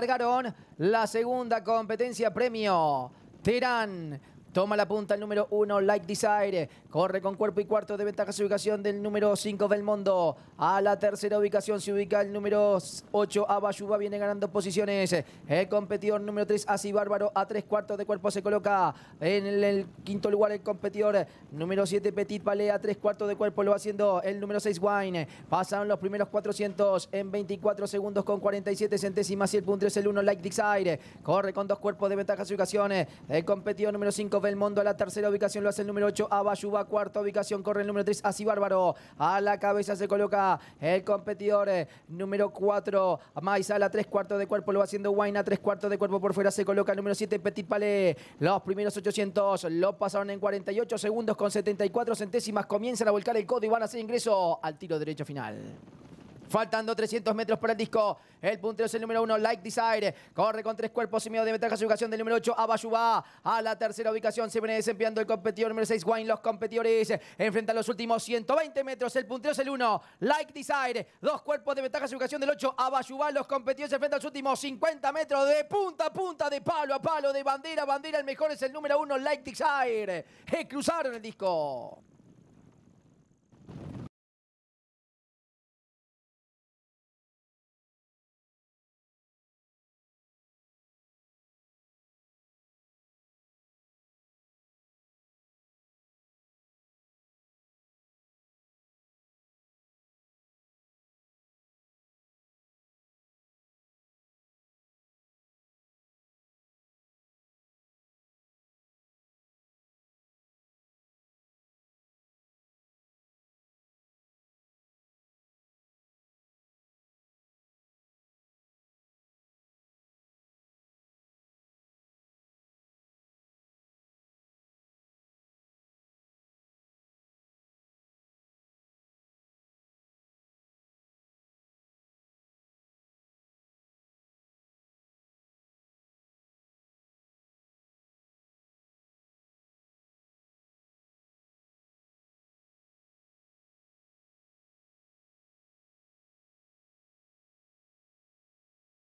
largaron la segunda competencia premio. Terán Toma la punta el número 1, Like Desire. Corre con cuerpo y cuarto de ventaja su ubicación del número 5, mundo. A la tercera ubicación se ubica el número 8, Abayuba. Viene ganando posiciones. El competidor número 3, Así Bárbaro. A tres cuartos de cuerpo se coloca en el, quinto lugar el competidor. Número 7, Petit Palais. A tres cuartos de cuerpo lo va haciendo el número 6, Wine. Pasan los primeros 400 en 24 segundos con 47 centésimas. Y el punto es el 1, Like Desire. Corre con dos cuerpos de ventaja su ubicación. El competidor número 5, mundo a la tercera ubicación lo hace el número 8, Abayuba, cuarta ubicación, corre el número 3, Así Bárbaro. A la cabeza se coloca el competidor eh, número 4, Maizala, tres cuartos de cuerpo, lo va haciendo Guaina, tres cuartos de cuerpo por fuera se coloca el número 7, Petit Palais. Los primeros 800 lo pasaron en 48 segundos con 74 centésimas. Comienzan a volcar el codo y van a hacer ingreso al tiro derecho final. Faltando 300 metros para el disco. El puntero es el número uno, Like Desire. Corre con tres cuerpos y medio de ventaja su ubicación del número 8, Abayubá. A la tercera ubicación se viene desempeñando el competidor número 6, Wine. Los competidores enfrentan los últimos 120 metros. El puntero es el 1, Like Desire. Dos cuerpos de ventaja su ubicación del 8, Abayubá. Los competidores enfrentan los últimos 50 metros de punta a punta, de palo a palo, de bandera a bandera. El mejor es el número uno, Like Desire. Eh, cruzaron el disco.